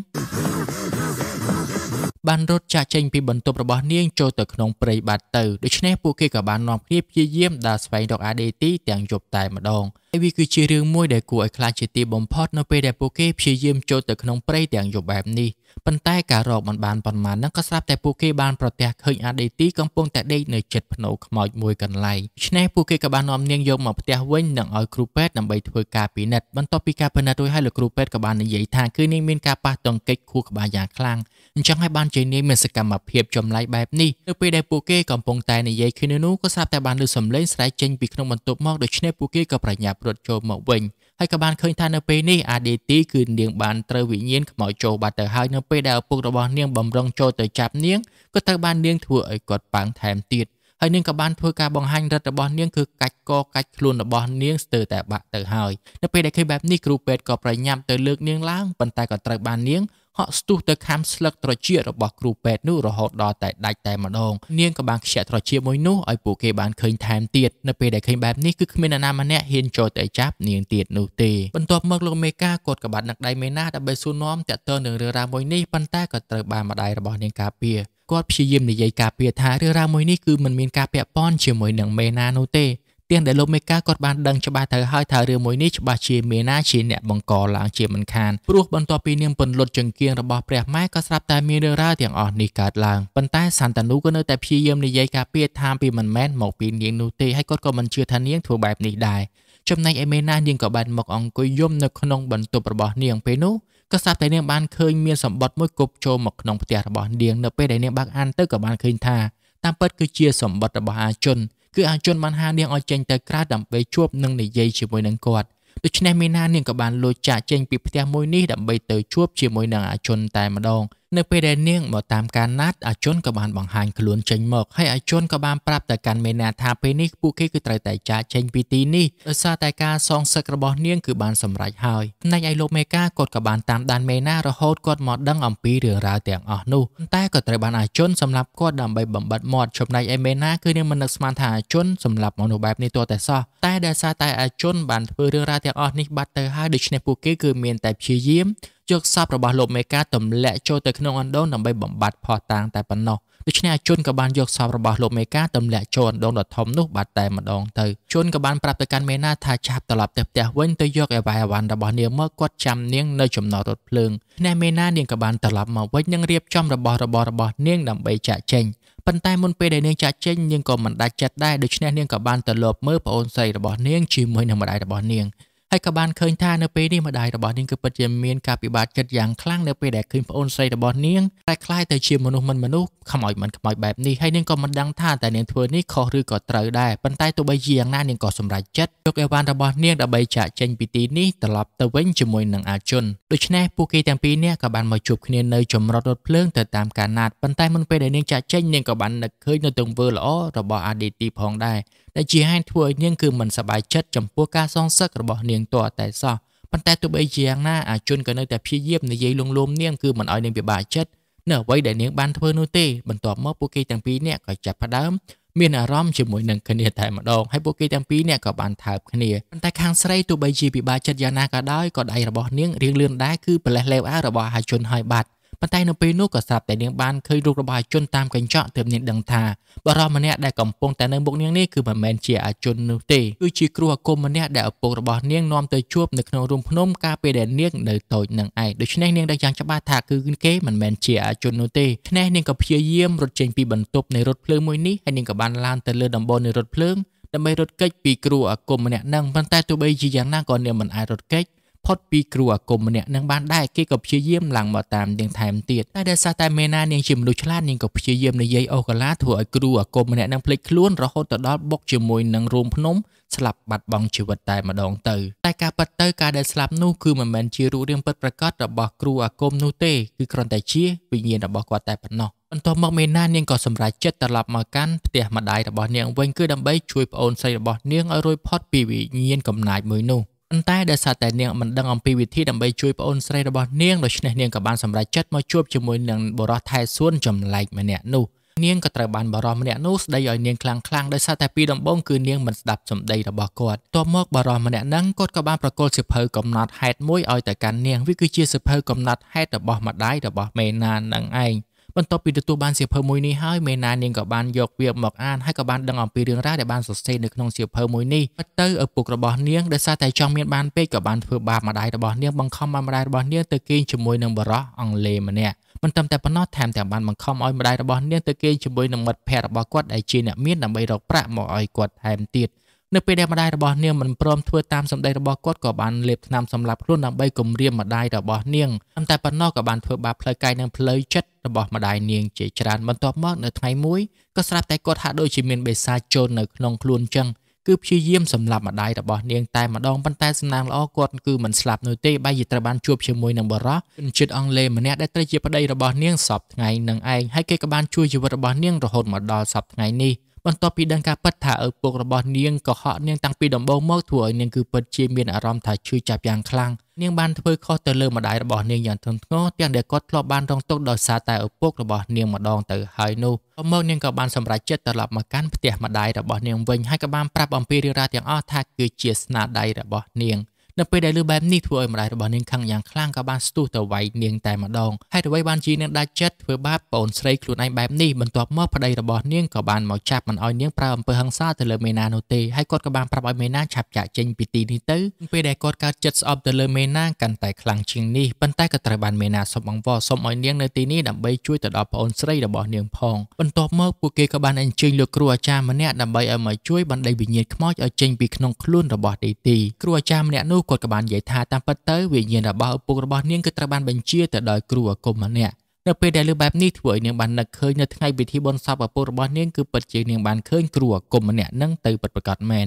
បានរត់ចាក់ចេញពីបន្ទប់របស់នាងចូលទៅក្នុងព្រៃបាត់ទៅដូច្នេះពួកគេក៏បាននាំគ្នាព្យាយាមដើរស្វែងរក RDT ទាំងយប់តែម្ដង។វាគឺជារឿងមួយដែលគួរឲ្យខ្លាចជាទីបំផុតនៅពេលដែលពួកគេព្យាយាមចូលទៅក្នុងព្រៃទាំងយប់បែបនេះប៉ុន្តែការរកមិនបានប៉ុន្មានហ្នឹងក៏ស្រាប់តែពួកគេបានប្រទះឃើញអាដេទីកំពុងតែដេកនៅជិតភ្នូខ្មោចមួយកន្លែងឆ្នេះពួកគេក៏បាននាំនាងយកមកផ្ទះវិញនិងឲ្យគ្រូពេទ្យដើម្បីធ្វើការពិនិត្យបន្ទាប់ពីការពិនិត្យរួចហើយលោកគ្រូពេទ្យក៏បាននិយាយថាគឺនាងមានការប៉ះទង្គិចខួរក្បាលយ៉ាងខ្លាំងអញ្ចឹងហើយបានជានាងមានសកម្មភាពចម្លែកបែបនេះនៅពេលដែលពួកគេកំពុងតែនិយាយគ្នានោះក៏ស្រាប់តែបានឮសំឡេងស្រែកចេញពីក្នុងបន្ទប់មកដូច្នេះពួកគេក៏ប្រញាប់ព្រុតចូលមកវិញហើយក៏បានឃើញថានៅពេលនេះអាដេទីគឺនាងបានត្រូវវិញ្ញាណខ្មោចចូលបាត់ទៅហើយនៅពេលដែលឪពុករបស់នាងបំរុងចូលទៅចាប់នាងក៏ត្រូវបាននាងធ្វើឲ្យគាត់ប៉ាំងថែមទៀតហើយនាងក៏បានធ្វើការបង្ហាញរិទ្ធរបស់នាងគឺកាច់កកាច់ខ្លួនរបស់នាងស្ទើរតែបាក់ទៅហើយនៅពេលដែលឃើញបែបនេះគ្រូពេទ្យក៏ប្រញាប់ទៅលើកនាងឡើងប៉ុន្តែក៏ត្រូវបាននាងហក់ស្ទុះទៅខាំស្លឹកត្រចៀករបស់គ្រូពេទ្យនោះរហូតដល់តែដាច់តែម្ដងនាងក៏បានខ្ជាក់ត្រចៀកមួយនោះឲ្យពួកគេបានឃើញថែមទៀតនៅពេលដែលឃើញបែបនេះគឺគ្មាននរណាម្នាក់ហ៊ានចូលទៅចាប់នាងទៀតនោះទេបន្ទាប់មកលោកមេការគាត់ក៏បានដឹកដៃមេណាដើម្បីសួរនាំតាក់ទងនឹងរឿងរ៉ាវមួយនេះប៉ុន្តែក៏ត្រូវបានម្ដាយរបស់នាងការពារគាត់ព្យាយាមនិយាយការពារថារឿងរ៉ាវមួយនេះគឺមិនមានការពាក់ព័ន្ធជាមួយនឹងមេណានោះទេទៀងដែលលោកមេការគាត់បានដឹងច្បាស់ទៅហើយថារឿងមួយនេះច្បាស់ជាមេណាជាអ្នកបង្កឡើងជាមិនខានព្រោះបន្ទាប់ពីនាងពន្លត់ចង្គៀងរបស់ព្រះម៉ែក៏ស្រាប់តែមានរឿងរ៉ាវទាំងអស់នេះកើតឡើងប៉ុន្តែសាន់តានូក៏នៅតែព្យាយាមនិយាយការពារថាពីមិនមែនមកពីនាងនោះទេហើយគាត់ក៏មិនជឿថានាងធ្វើបែបនេះដែរចំណែកឯមេណានាងក៏បានមកអង្គុយយំនៅក្នុងបន្ទប់របស់នាង ពេលនោះក៏ស្រាប់តែនាងបានឃើញមានសម្បត្តិមួយគប់ចូលមកក្នុងផ្ទះរបស់នាងនៅពេលដែលនាងបាក់អានទៅក៏បានឃើញថាតាមពិតគឺជាសម្បត្តិរបស់អាជនគឺអាចជន់បានហានាងឲ្យចេញទៅក្រៅដើម្បីជួបនិងនិយាយជាមួយនឹងគាត់ដូច្នេះមីណានាងក៏បានលួចចាកចេញពីផ្ទះមួយនេះដើម្បីទៅជួបជាមួយនឹងអាជនតែម្ដង។នៅពេលដែលនាងមកតាមការណាត់អាជនក៏បានបង្ហាញខ្លួនចេញមកហើយអាជនក៏បានប្រាប់ទៅកាន់មេណាថាពេលនេះពួកគេគឺត្រូវតែចាកចេញពីទីនេះដោយសារតែការសងសឹករបស់នាងគឺបានសម្រេចហើយចំណែកឯលោកមេការគាត់ក៏បានតាមដានមេណារហូតគាត់មកដឹងអំពីរឿងរ៉ាវទាំងអស់នោះតែក៏ត្រូវបានអាជនសម្លាប់គាត់ដើម្បីបំបត្តិមាត់ចំណែកឯមេណាគឺនាងមិននឹកស្មានថាអាជនសម្លាប់មនុស្សបែបនេះទាល់តែសោះតែដោយសារតែអាជនបានធ្វើរឿងរ៉ាវទាំងអស់នេះបាត់ទៅហើយដូច្នេះពួកគេគឺមានតែព្យាយាមយកសពរបស់លោកមេការទម្លាក់ចូលទៅក្នុងអណ្ដូងដើម្បីបំបត្តិផោះតាងតែប៉ុណ្ណោះដូច្នេះជនក៏បានយកសពរបស់លោកមេការទម្លាក់ចូលអណ្ដូងដ៏ធំនោះបាត់តែម្ដងទៅជនក៏បានប្រាប់ទៅកាន់មេណាថាចាប់ត្រឡប់ទៅផ្ទះវិញទៅយកអវ៉ៃអវ៉ាន់របស់នាងមកគាត់ចាំនាងនៅចំណតរថភ្លើងអ្នកមេណានាងក៏បានត្រឡប់មកវិញនិងរៀបចំរបស់របររបស់នាងដើម្បីចាក់ចេញប៉ុន្តែមុនពេលដែលនាងចាក់ចេញនាងក៏មិនដាច់ចិត្តដែរដូច្នេះនាងក៏បានទៅលបមើលប្អូនស្រីរបស់នាងជាមួយនឹងម្ដាយរបស់នាងហើយក៏បានឃើញថានៅពេលនេះម្ដាយរបស់នាងគឺពិតជាមានការពិបាកចិត្តយ៉ាងខ្លាំងនៅពេលដែលឃើញប្អូនស្រីរបស់នាងតែខ្លាយទៅជាមនុស្សមិនមនុស្សខ្មោចមិនខ្មោចបែបនេះហើយនាងក៏មិនដឹងថាតើនាងធ្វើនេះខុសឬក៏ត្រូវដែរប៉ុន្តែទោះបីជាយ៉ាងណានាងក៏សម្រេចចិត្តយកអីវ៉ាន់របស់នាងដើម្បីចាក់ចេញពីទីនេះត្រឡប់ទៅវិញជាមួយនឹងអាជុនដូច្នេះពួកគេទាំងពីរនាក់ក៏បានមកជួបគ្នានៅជំរត់រថភ្លើងទៅតាមការណាត់ប៉ុន្តែមុនពេលដែលនាងចាក់ចេញនាងក៏បាននឹកឃើញនៅទង្វើល្អរបស់អាឌីទីផងដែរដែលជាហេតុធ្វើឲ្យនាងគឺមិនសប្បាយចិត្តចំពោះការសងសឹករបស់នាងតរតែសោះប៉ុន្តែទោះបីជាយ៉ាងណាអាជនក៏នៅតែព្យាយាមនិយាយលងលោមនាងគឺមិនឲ្យនាងពិបាកចិត្តនៅអ្វីដែលនាងបានធ្វើនោះទេបន្ទាប់មកពួកគេទាំងពីរនាក់ក៏ចាប់ផ្ដើមមានអារម្មណ៍ជាមួយនឹងគ្នាតែម្ដងហើយពួកគេទាំងពីរនាក់ក៏បានថើបគ្នាប៉ុន្តែខាងស្រីទោះបីជាពិបាកចិត្តយ៉ាងណាក៏ដោយក៏ដៃរបស់នាងរៀងលឿនដែរគឺប្រលេះលេវអារបស់អាជនហើយបាត់ប៉ុន្តែនៅពេលនោះក៏ស្រាប់តែនាងបានឃើញរូបរបស់អាជនតាមកញ្ចក់ទើបនាងដឹងថាបរិសម្នាក់ដែលកំពុងតែនៅមុខនាងនេះគឺមិនមែនជាអាជននោះទេគឺជាគ្រូអាគមម្នាក់ដែលឪពុករបស់នាងនាំទៅជួបនៅក្នុងរូងភ្នំកាលពេលដែលនាងនៅតូចនឹងឯងដូច្នេះនាងដឹងយ៉ាងច្បាស់ថាគឺគេមិនមែនជាអាជននោះទេឆ្នេះនាងក៏ព្យាយាមរត់ចេញពីបន្ទប់នៃរថភ្លើងមួយនេះហើយនាងក៏បានឡានទៅលើដំបូលនៃរថភ្លើងដើម្បីរត់គេចពីគ្រូអាគមម្នាក់នឹងប៉ុន្តែទោះបីជាយ៉ាងណាក៏នាងមិនអាចរត់គេចផុតពីគ្រូអាគមម្នាក់នឹងបានដែរគេក៏ព្យាយាមឡើងមកតាមនាងថែមទៀតតែដោយសារតែមេណានាងជាមនុស្សឆ្លាតនាងក៏ព្យាយាមនិយាយអូកាឡាធ្វើឲ្យគ្រូអាគមម្នាក់នឹងភ្លេចខ្លួនរហូតទៅដល់បុកជាមួយនឹងរោមភ្នំស្លាប់បាត់បង់ជីវិតតែម្ដងទៅតែការពិតទៅការដែលស្លាប់នោះគឺមិនមែនជារូបរាងពិតប្រាកដរបស់គ្រូអាគមនោះទេគឺគ្រាន់តែជាវិញ្ញាណរបស់គាត់តែប៉ុណ្ណោះបន្ទាប់មកមេណានាងក៏សម្រេចចិត្តត្រឡប់មកកាន់ផ្ទះម្ដាយរបស់នាងវិញគឺដើម្បីជួយប្អូនស្រីរបស់នាងឲ្យរួចផុតពីវិញ្ញាណកំណាចមួយនោះប៉ុន្តែដោយសារតែនាងមិនដឹងអំពីវិធីដើម្បីជួយប្អូនស្រីរបស់នាងដូច្នេះនាងក៏បានសម្រេចចិត្តមកជួបជាមួយនឹងបុរសថែសួនចម្លែកម្នាក់នោះនាងក៏ត្រូវបានបរោះម្នាក់នោះស្ដីឲ្យនាងខ្លាំងខ្លាំងដោយសារតែពីដំបូងគឺនាងមិនស្ដាប់សម្ដីរបស់គាត់តបមក បរោះម្នាក់ហ្នឹងគាត់ក៏បានប្រកល់សិភៅកំណត់ហេតុមួយឲ្យទៅកាន់នាងវាគឺជាសិភៅកំណត់ហេតុរបស់ម្ដាយរបស់មេណានឹងឯងបន្ទាប់ពីទទួលបានសៀវភៅមួយនេះហើយមេណានាងក៏បានយកវាមកអានហើយក៏បានដឹងអំពីរឿងរ៉ាវដែលបានសរសេរនៅក្នុងសៀវភៅមួយនេះពិតទៅឪពុករបស់នាងដោយសារតែចង់មានបានពេកក៏បានធ្វើបាបម្ដាយរបស់នាងបង្ខំបានម្ដាយរបស់នាងទៅគេងជាមួយនឹងបរិះអង់គ្លេសម្នាក់មិនត្រឹមតែប៉ុណ្ណោះថែមទាំងបានបង្ខំឲ្យម្ដាយរបស់នាងទៅគេងជាមួយនឹងមិត្តភ័ក្តិរបស់គាត់ដែលជាអ្នកមានដើម្បីរកប្រាក់មកឲ្យគាត់ថែមទៀតនៅពេលដែលម្ដាយរបស់នាងមិនព្រមធ្វើតាមសម្ដីរបស់គាត់ក៏បានលេបថ្នាំសម្លាប់ខ្លួនដើម្បីគំរាមម្ដាយរបស់នាងតែប៉ុណ្ណោះក៏បានធ្វើបាបផ្លូវកាយនិងផ្លូវចិត្តរបស់ម្ដាយនាងជាច្រើនបន្ទាប់មកនៅថ្ងៃមួយក៏ស្រាប់តែគាត់ហាក់ដូចជាមានបេសាចចូលនៅក្នុងខ្លួនចឹងគឺព្យាយាមសម្លាប់ម្ដាយរបស់នាងតែម្ដងប៉ុន្តែសំណាងល្អគាត់គឺមិនស្លាប់នោះទេបែរជាត្រូវបានជួបជាមួយនឹងបរិះជនជាតិអង់គ្លេសម្នាក់ដែលត្រូវជាប្តីរបស់នាងសពថ្ងៃនឹងឯងហើយគេក៏បានជួយជីវិតរបស់នាងរហូតមកដល់សពថ្ងៃនេះ។បន្ទាប់ពីដឹងការពិតថាឪពុករបស់នាងកុហកនាងតាំងពីដំបូងមកធ្វើឲ្យនាងគឺពិតជាមានអារម្មណ៍ថាឈឺចាប់យ៉ាងខ្លាំងនាងបានធ្វើខុសទៅលើម្ដាយរបស់នាងយ៉ាងធ្ងន់ធ្ងរទាំងដែលគាត់ធ្លាប់បានរងទុក្ខដោយសារតែឪពុករបស់នាងម្ដងទៅហើយនោះបន្ទាប់មកនាងក៏បានសម្រេចចិត្តត្រឡប់មកកាន់ផ្ទះម្ដាយរបស់នាងវិញហើយក៏បានប្រាប់អំពីរឿងរ៉ាវទាំងអស់ថាគឺជាស្នាដៃរបស់នាង។នៅពេលដែលឮបែបនេះធ្វើឲ្យម្ដាយរបស់នាងខឹងយ៉ាងខ្លាំងក៏បានស្ទុះទៅវាយនាងតែម្ដងហេតុអ្វីបានជានាងដាច់ចិត្តធ្វើបាបប្អូនស្រីខ្លួនឯងបែបនេះបន្ទាប់មកប្តីរបស់នាងក៏បានមកចាប់មិនឲ្យនាងប្រើអំពើហិង្សាទៅលើមេណានោះទេហើយគាត់ក៏បានប្រាប់ឲ្យមេណាឆាប់ចាក់ចេញពីទីនេះទៅពេលដែលគាត់កើតចិត្តស្អប់ទៅលើមេណាកាន់តែខ្លាំងជាងនេះប៉ុន្តែក៏ត្រូវបានមេណាសុំបង្វល់សុំឲ្យនាងនៅទីនេះដើម្បីជួយទៅដល់ប្អូនស្រីរបស់នាងផងបន្ទាប់មកពួកគេក៏បានអញ្ជើញលោកគ្រូអាចារ្យម្នាក់ដើម្បីឲ្យមកជួយបណ្ដេញវិញ្ញាណខ្មោចឲ្យចេញពីក្នុងខ្លួនរបស់ទីទីគ្រូអាចារ្យម្នាក់នោះនោះគាត់ក៏បាននិយាយថាតាមពិតទៅវិញ្ញាណរបស់ឪពុករបស់នាងគឺត្រូវបានបញ្ជាទៅដោយគ្រូអាគមម្នាក់នៅពេលដែលលើបែបនេះធ្វើឲ្យនាងបាននឹកឃើញនៅថ្ងៃពិធីបុណ្យសពឪពុករបស់នាងគឺពិតជានាងបានឃើញគ្រូអាគមម្នាក់នឹងទៅពិតប្រាកដមែន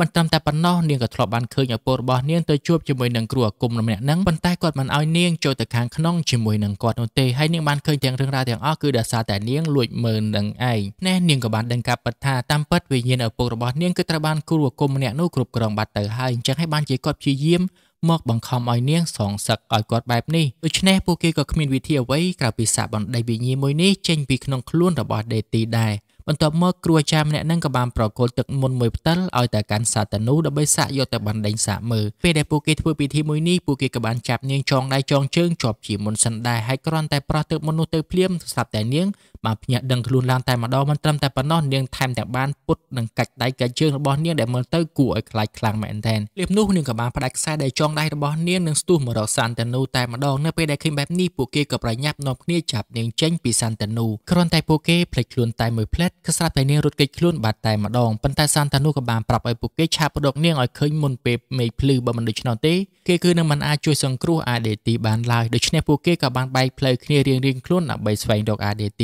មិនត្រឹមតែប៉ុណ្ណោះនាងក៏ធ្លាប់បានឃើញឪពុករបស់ នាងទៅជួបជាមួយនឹងគ្រូអាគមម្នាក់ហ្នឹងប៉ុន្តែគាត់មិនឲ្យនាងចូលទៅខាងក្នុងជាមួយនឹងគាត់នោះទេហើយនាងបានឃើញទាំងរឿងរ៉ាវទាំងអស់គឺដោយសារតែនាងលួចមើលនឹងឯងណែនាងក៏បានដឹងការពិតថាតាមពិតវិញ្ញាណឪពុករបស់នាងគឺត្រូវបានគ្រូអាគមម្នាក់នោះគ្រប់គ្រងបាត់ទៅហើយអញ្ចឹងហើយបានជាគាត់ព្យាយាម មកបង្ខំឲ្យនាងសងសឹកឲ្យគាត់បែបនេះដូច្នេះពួកគេក៏គ្មានវិធីអ្វីក្រៅពីសាកបណ្ដៃវិញ្ញាមួយនេះចេញពីក្នុងខ្លួនរបស់ដេទីដែរបន្ទាប់មកគ្រូអាចារ្យម្នាក់នឹងក៏បានប្រគល់ទឹកមន្តមួយផ្តិលឲ្យទៅកាន់សាតនុដើម្បីសាក់យកទៅបណ្ដេញសាក់មើលពេលដែលពួកគេធ្វើពិធីមួយនេះពួកគេក៏បានចាប់នាងចងដៃចងជើងជាប់ជាមុនសិនដែរហើយគ្រាន់តែប្រោះទឹកមន្តនោះទៅភ្លាមស្រាប់តែនាងបើភ្ញាក់ដឹងខ្លួនឡើងតែម្ដងមិនត្រឹមតែប៉ុណ្ណោះនាងថែមទាំងបានពុតនឹងកាច់ដៃកាច់ជើងរបស់នាងដែលមើលទៅគួរឲ្យខ្លាចខ្លាំងមែនទែនលៀបនោះនាងក៏បានផ្ដាច់ខ្សែដែលចងដៃរបស់នាងនឹងស្ទុះមករកសានតនូតែម្ដងនៅពេលដែលឃើញបែបនេះពួកគេក៏ប្រញាប់នាំគ្នាចាប់នាងចេញពីសានតនូគ្រាន់តែពួកគេភ្លេចខ្លួនតែមួយភ្លែតក៏ស្រាប់តែនាងរត់គេចខ្លួនបាត់តែម្ដងប៉ុន្តែសានតនូក៏បានប្រាប់ឲ្យពួកគេឆាបដកនាងឲ្យឃើញមុនពេលមេឃភ្លឺបើមិនដូច្នោះទេគេគឺនឹងមិនអាចជួយសង្គ្រោះ ADT បានឡើយដូច្នេះពួកគេក៏បានបែកផ្លូវគ្នារៀងៗខ្លួនដើម្បីស្វែងរក ADT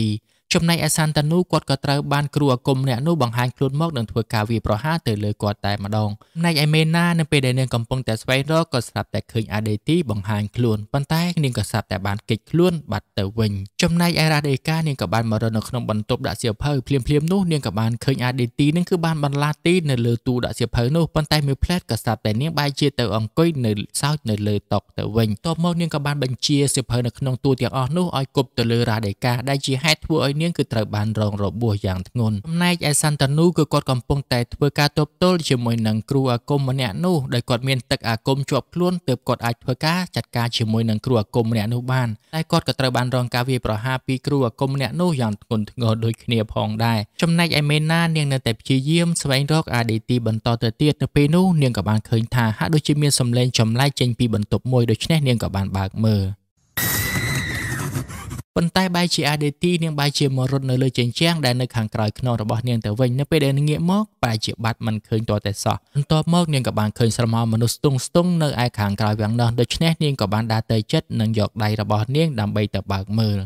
ចំណែកឯសាន់តានូគាត់ក៏ត្រូវបានគ្រូអាគមអ្នកនោះបង្ហាញខ្លួនមកនឹងធ្វើការវាយប្រហារទៅលើគាត់តែម្ដងចំណែកឯមេណានៅពេលដែលនាងកំពុងតែស្វែងរកក៏ស្រាប់តែឃើញអាដេទីបង្ហាញខ្លួនប៉ុន្តែនាងក៏ស្រាប់តែបានគេចខ្លួនបាត់ទៅវិញចំណែកឯរ៉ាដេកានាងក៏បានមករត់នៅក្នុងបន្ទប់ដាក់សៀវភៅភ្លាមភ្លាមនោះនាងក៏បានឃើញអាដេទីនឹងគឺបានបន្លាទីនៅលើទូដាក់សៀវភៅនោះប៉ុន្តែមួយផ្លែតក៏ស្រាប់តែនាងបែរជាទៅអង្គុយនៅសោចនៅលើតុទៅវិញតបមកនាងក៏បានបញ្ជាសៀវភៅនៅក្នុងទូទាំងអស់នោះឲ្យគប់ទៅលើរ៉ាដេកាដែលជាហេតុធ្វើឲ្យនាងគឺត្រូវបានរងរបួសយ៉ាងធ្ងន់ចំណែកឯសន្តានូគឺគាត់កំពុងតែធ្វើការទប់ទល់ជាមួយនឹងគ្រូអាគមម្នាក់នោះដោយគាត់មានទឹកអាគមជាប់ខ្លួនទើបគាត់អាចធ្វើការចាត់ការជាមួយនឹងគ្រូអាគមម្នាក់នោះបានតែគាត់ក៏ត្រូវបានរងការវាយប្រហារពីគ្រូអាគមម្នាក់នោះយ៉ាងធ្ងន់ធ្ងរដូចគ្នាផងដែរចំណែកឯមេណានាងនៅតែព្យាយាមស្វែងរកអាឌីទីបន្តទៅទៀតនៅពេលនោះនាងក៏បានឃើញថាហាក់ដូចជាមានសម្លេងចម្លែកចេញពីបន្ទប់មួយដូច្នេះនាងក៏បានបើកមើលប៉ុន្តែបែរជាអាដេទីនាងបែរជាមករត់នៅលើជញ្ជាំងដែលនៅខាងក្រោយខ្នងរបស់នាងទៅវិញនៅពេលដែលនាងងាកមកបែរជាបាត់មិនឃើញតតែសោះបន្ទាប់មកនាងក៏បានឃើញស្រមោលមនុស្សស្ទង់ស្ទង់នៅឯខាងក្រោយវាំងនោះដូច្នេះនាងក៏បានដើរទៅចិត្តនិងយកដៃរបស់នាងដើម្បីទៅបើកមើល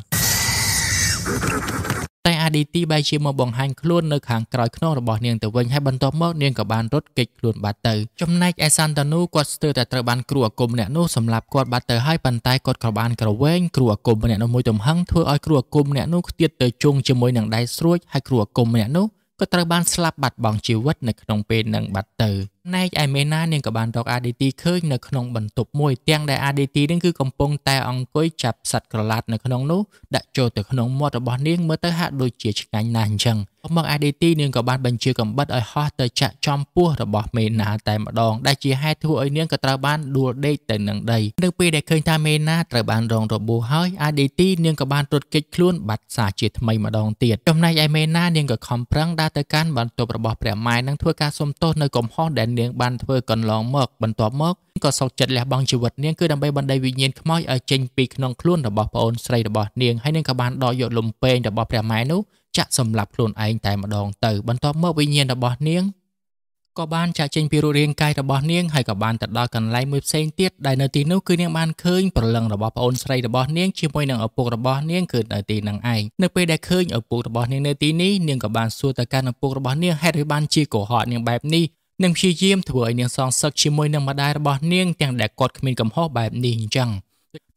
តែអាឌីទីបែរជាមកបង្ហាញខ្លួននៅខាងក្រោយខ្នងរបស់នាងទៅវិញហើយបន្ទាប់មកនាងក៏បានរត់គេចខ្លួនបាត់ទៅចំណែកឯសាន់តានូគាត់ស្ទើរតែត្រូវបានគ្រូអាគមម្នាក់នោះសម្លាប់គាត់បាត់ទៅហើយប៉ុន្តែគាត់ក៏បានក្រវែងគ្រូអាគមម្នាក់នោះមួយទំហឹងធ្វើឲ្យគ្រូអាគមម្នាក់នោះខ្ទាតទៅជុងជាមួយនឹងដៃស្រួចហើយគ្រូអាគមម្នាក់នោះក៏ត្រូវបានស្លាប់បាត់បង់ជីវិតនៅក្នុងពេលនឹងបាត់ទៅណែកឯមេណានាងក៏បានរកអាឌីទីឃើញនៅក្នុងបន្ទប់មួយទាំងដែលអាឌីទីនឹងគឺកំពុងតែអង្គុយចាប់សัตว์ក្រឡាត់នៅក្នុងនោះដាក់ចូលទៅក្នុងមាត់របស់នាងមើលទៅហាក់ដូចជាឆ្ងាញ់ណាស់អញ្ចឹងមកអាឌីទីនាងក៏បានបញ្ជាកំបិតឲ្យហោះទៅចាក់ចំពោះរបស់មេណាតែម្ដង ដែលជាហេតុធ្វើឲ្យនាងក៏ត្រូវបានដួលដេកទៅនឹងដីនៅពេលដែលឃើញថាមេណាត្រូវបានរងរបួសហើយអាឌីទីនាងក៏បានរត់គេចខ្លួនបាត់សាជាថ្មីម្ដងទៀតចំណែកឯមេណានាងក៏ខំប្រឹងដើរទៅកាន់បន្ទប់របស់ព្រះម៉ែនឹងធ្វើការសុំទោសនៅកំហុសដែលនាងបានធ្វើកន្លងមកបន្ទាប់មកក៏សោកចិត្តលះបង់ជីវិតនាងគឺដើម្បីបណ្ដេញវិញ្ញាណខ្មោចឲ្យចេញពីក្នុងខ្លួនរបស់ប្អូនស្រីរបស់នាងហើយនាងក៏បានដកយកលំពេងរបស់ព្រះម៉ែនោះចាក់សម្លាប់ខ្លួនឯងតែម្ដងទៅបន្ទាប់មកវិញ្ញាណរបស់នាងក៏បានចាក់ចេញពីរូបរាងកាយរបស់នាងហើយក៏បានទៅដល់កន្លែងមួយផ្សេងទៀតដែលនៅទីនោះគឺនាងបានឃើញប្រលឹងរបស់ប្អូនស្រីរបស់នាងជាមួយនឹងឪពុករបស់នាងគឺនៅទីនឹងឯងនៅពេលដែលឃើញឪពុករបស់នាងនៅទីនេះនាងក៏បានសួរទៅកាន់ឪពុករបស់នាងហេតុឬបានជាកុហកនាងបែបនេះនិងព្យាយាមធ្វើឲ្យនាងសងសឹកជាមួយនឹងម្ដាយរបស់នាងទាំងដែលគាត់គ្មានកំហុសបែបនេះអញ្ចឹង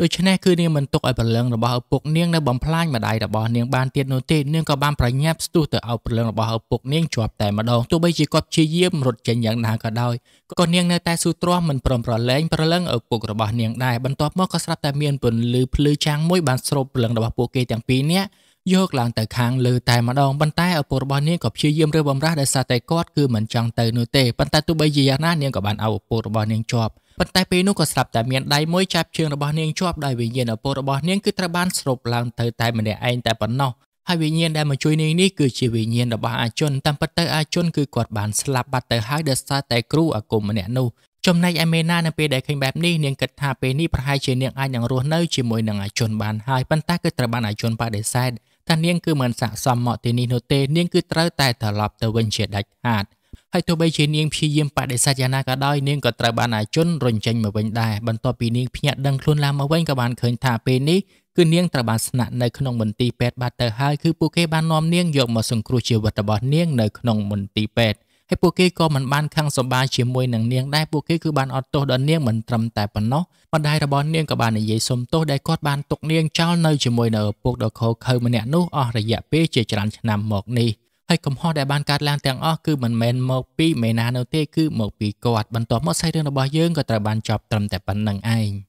ដូច្នេះគឺនាងមិនទុកឲ្យព្រលឹងរបស់ឪពុកនាងនៅបំផ្លាញម្ដាយរបស់នាងបានទៀតនោះទេនាងក៏បានប្រញាប់ស្ទុះទៅឲ្យព្រលឹងរបស់ឪពុកនាងជាប់តែម្ដងទោះបីជាគាត់ព្យាយាមរត់ចេញយ៉ាងណាក៏ដោយក៏នាងនៅតែស៊ូទ្រាំមិនព្រមប្រឡែងព្រលឹងឪពុករបស់នាងដែរបន្ទាប់មកក៏ស្រាប់តែមានពន្លឺភ្លឺចាំងមួយបានស្រូបព្រលឹងរបស់ពួកគេទាំងពីរនាក់យកឡើងទៅខាងលើតែម្ដងប៉ុន្តែឪពុករបស់នាងក៏ព្យាយាមរើបំរាស់ដោយសារតែគាត់គឺមិនចង់ទៅនោះទេប៉ុន្តែទោះបីជាយ៉ាងណានាងក៏បានឲ្យឪពុករបស់នាងជាប់ប៉ុន្តែពេលនោះក៏ស្រាប់តែមានដៃមួយចាប់ជើងរបស់នាងជាប់ដោយវិញ្ញាណឪពុករបស់នាងគឺត្រូវបានស្រូបឡើងទៅតែម្នាក់ឯងតែប៉ុណ្ណោះហើយវិញ្ញាណដែលមកជួយនាងនេះគឺជាវិញ្ញាណរបស់អាជនតាមពិតទៅអាជនគឺគាត់បានស្លាប់បាត់ទៅហើយដោយសារតែគ្រូអាគមម្នាក់នោះចំណែកឯមេណានៅពេលដែលឃើញបែបនេះនាងគិតថាពេលនេះប្រហែលជានាងអាចនឹងរស់នៅជាមួយនឹងអាជនបានហើយប៉ុន្តែគឺត្រូវបានអាជនបដិសេធតែនាងគឺមិនស័កសមមកទីនេះនោះទេ នាងគឺត្រូវតែត្រឡប់ទៅវិញជាដាច់ខាតហើយទោះបីជានាងព្យាយាមបដិសេធយ៉ាងណាក៏ដោយនាងក៏ត្រូវបានអាជនរញចេញមកវិញដែរបន្ទាប់ពីនាងភ្ញាក់ដឹងខ្លួនឡើងមកវិញក៏បានឃើញថាពេលនេះគឺនាងត្រូវបានស្នាក់នៅក្នុងមន្ទីរពេទ្យបាត់ទៅហើយគឺពួកគេបាននាំនាងយកមកសង្គ្រោះជីវិតរបស់ នាងនៅក្នុងមន្ទីរពេទ្យហើយពួកគេក៏មិនបានខឹងសម្បារជាមួយនឹងនាងដែរពួកគេគឺបានអត់ទោសដល់នាងមិនត្រឹមតែប៉ុណ្ណោះម្ដាយរបស់នាងក៏បាននិយាយសុំទោសដែលគាត់បានទុកនាងចោលនៅជាមួយនៅឪពុកដ៏ខូខើម្នាក់នោះអស់រយៈពេលជាច្រើនឆ្នាំមកនេះហើយកំហុសដែលបានកើតឡើងទាំងអស់គឺមិនមែនមកពីមេណានោះទេគឺមកពីគាត់បន្ទាប់មកសាច់រឿងរបស់យើងក៏ត្រូវបានចប់ត្រឹមតែប៉ុណ្្នឹងឯង។